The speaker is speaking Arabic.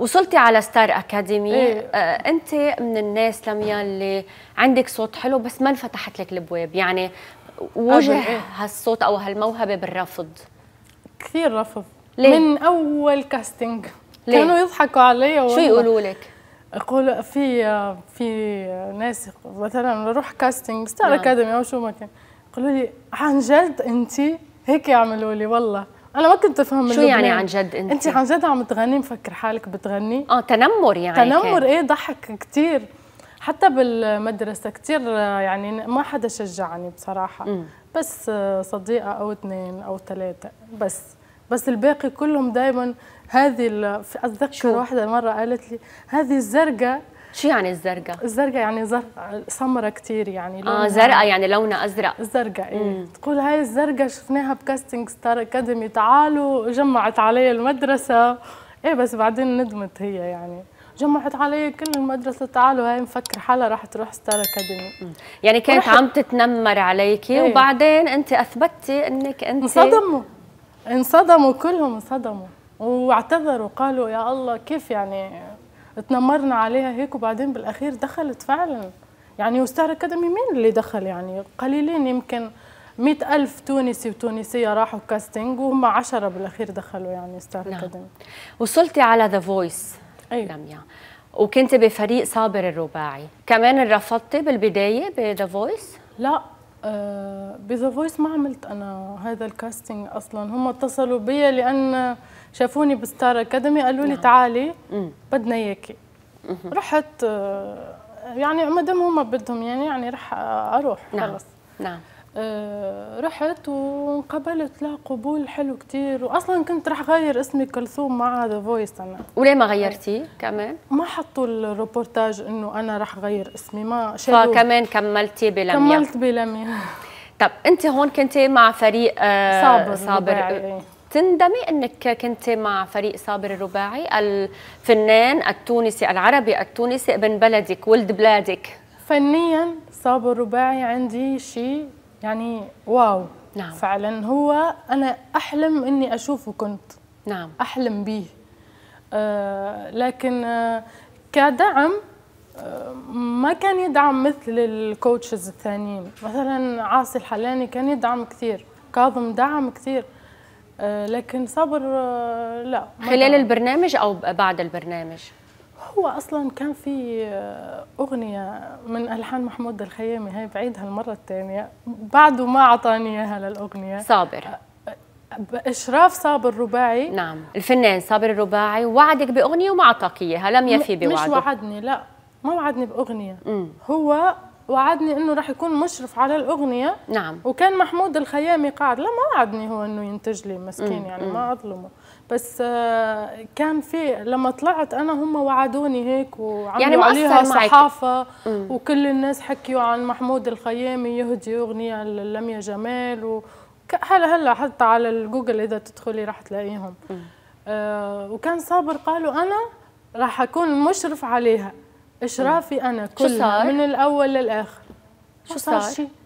وصلتي على ستار اكاديمي إيه. آه انت من الناس لميا اللي عندك صوت حلو بس ما انفتحت لك الابواب يعني وجه إيه. هالصوت او هالموهبه بالرفض كثير رفض ليه؟ من اول كاستنج ليه؟ كانوا يضحكوا علي شو يقولوا لك يقولوا في في ناس مثلا نروح كاستنج ستار اكاديمي او شو ما كان يقولوا لي عن جد انت هيك يعملوا لي والله انا ما كنت افهم شو يعني عن جد انت؟ انت عن جد عم تغني مفكر حالك بتغني اه تنمر يعني تنمر كان. ايه ضحك كثير حتى بالمدرسه كثير يعني ما حدا شجعني بصراحه م. بس صديقه او اثنين او ثلاثه بس بس الباقي كلهم دائما هذه اتذكر واحده مره قالت لي هذه الزرقاء شو يعني الزرقاء؟ الزرقاء يعني زر... سمرة كثير يعني اه زرقاء يعني لونها ازرق زرقاء إيه. تقول هاي الزرقاء شفناها بكاستنج ستار اكاديمي تعالوا جمعت علي المدرسة ايه بس بعدين ندمت هي يعني جمعت علي كل المدرسة تعالوا هاي مفكر حالها راح تروح ستار اكاديمي يعني كانت عم تتنمر عليكي ايه. وبعدين انت اثبتتي انك انت انصدموا انصدموا كلهم انصدموا واعتذروا قالوا يا الله كيف يعني اتنمرنا عليها هيك وبعدين بالاخير دخلت فعلا يعني وستار اكاديمي مين اللي دخل يعني قليلين يمكن مئة ألف تونسي وتونسية راحوا كاستنج وهم عشرة بالأخير دخلوا يعني ستار نعم. وصلتي على ذا فويس أيوة. لميا وكنت بفريق صابر الرباعي كمان رفضتي بالبداية بذا فويس؟ لا آه، بذا فويس ما عملت انا هذا الكاستنج اصلا هم اتصلوا بي لان شافوني بستار اكاديمي قالوا لي نعم. تعالي بدنا اياكي رحت آه، يعني ما دام هم بدهم يعني يعني رح اروح نعم. خلص نعم آه، رحت وانقبلت لا قبول حلو كثير واصلا كنت رح غير اسمي كلثوم مع ذا فويس انا وليه ما غيرتي كمان؟ ما حطوا الروبورتاج انه انا رح غير اسمي ما شالوا فكمان كملتي بلميا كملت بلميا طب انت هون كنت مع فريق آه، صابر صابر تندمي انك كنتي مع فريق صابر الرباعي الفنان التونسي العربي التونسي ابن بلدك ولد بلادك فنيا صابر الرباعي عندي شيء يعني واو نعم فعلا هو انا احلم اني اشوفه كنت نعم احلم به آه لكن آه كدعم آه، ما كان يدعم مثل الكوتشز الثانيين مثلا عاصي الحلاني كان يدعم كثير كاظم دعم كثير آه، لكن صبر آه، لا خلال البرنامج او بعد البرنامج هو اصلا كان في آه، اغنيه من الحان محمود الخيامي هي بعيدها المره الثانيه بعده ما اعطاني اياها للاغنيه صابر اشراف صابر الرباعي نعم الفنان صابر الرباعي وعدك باغنيه وما اعطاك اياها لم يفي بوعده مش وعدني لا ما وعدني باغنيه مم. هو وعدني انه راح يكون مشرف على الاغنيه نعم وكان محمود الخيامي قاعد لا ما وعدني هو انه ينتج لي مسكين يعني ما اظلمه بس آه، كان في لما طلعت انا هم وعدوني هيك وعملوا يعني عليها صحافه مم. وكل الناس حكيوا عن محمود الخيامي يهدي اغنيه لميا جمال و هلا هلا حتى على الجوجل اذا تدخلي راح تلاقيهم آه وكان صابر قالوا انا راح اكون مشرف عليها اشرافي انا كلها من الاول للاخر شو صار شيء